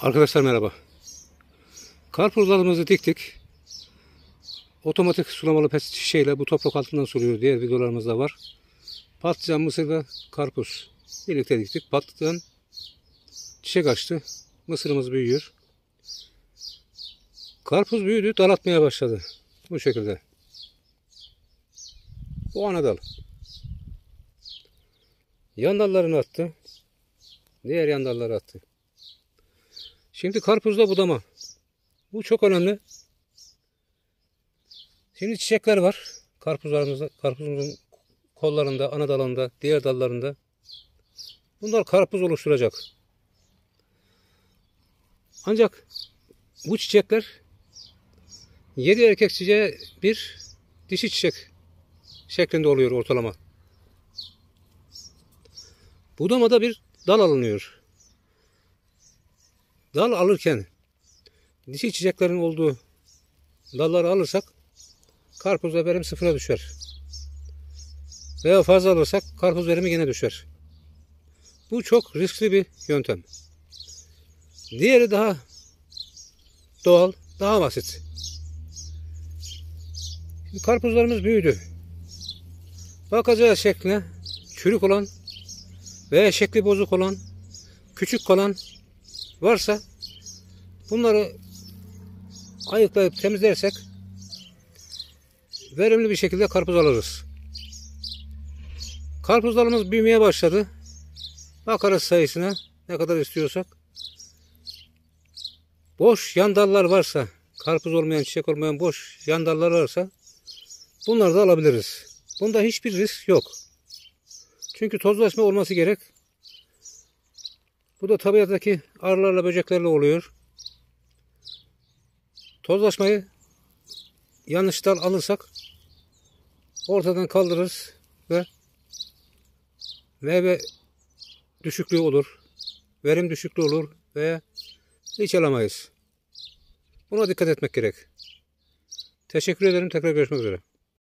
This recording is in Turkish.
Arkadaşlar merhaba. Karpuzlarımızı diktik. Otomatik sulamalı pes şeyle bu toprak altından suluyor. Diğer videolarımız da var. Patlıcan, mısır ve karpuz. Birlikte diktik. Patlıcan çiçek açtı. Mısırımız büyüyor. Karpuz büyüdü. dalatmaya başladı. Bu şekilde. Bu ana dal. Yan dallarını attı. Diğer yan dalları attı. Şimdi karpuzda budama. Bu çok önemli. Şimdi çiçekler var. Karpuzlarımızda, karpuzumuzun kollarında, ana dalında, diğer dallarında. Bunlar karpuz oluşturacak. Ancak bu çiçekler 7 erkek çiçeğe bir dişi çiçek şeklinde oluyor ortalama. Budamada bir dal alınıyor dal alırken dişi çiçeklerin olduğu dalları alırsak karpuz verim sıfıra düşer. Veya fazla alırsak karpuz verimi yine düşer. Bu çok riskli bir yöntem. Diğeri daha doğal, daha basit. Şimdi karpuzlarımız büyüdü. Bakacağız şekline çürük olan veya şekli bozuk olan, küçük kalan varsa bunları ayıklayıp temizlersek verimli bir şekilde karpuz alırız. Karpuzlarımız büyümeye başladı. Bakarız sayısına ne kadar istiyorsak. Boş yan dallar varsa, karpuz olmayan, çiçek olmayan boş yan dallar varsa bunları da alabiliriz. Bunda hiçbir risk yok. Çünkü tozlaşma olması gerek. Bu da tabiattaki arılarla böceklerle oluyor. Tozlaşmayı yanlıştan alırsak ortadan kaldırırız ve meyve düşüklüğü olur. Verim düşüklüğü olur ve hiç alamayız. Buna dikkat etmek gerek. Teşekkür ederim. Tekrar görüşmek üzere.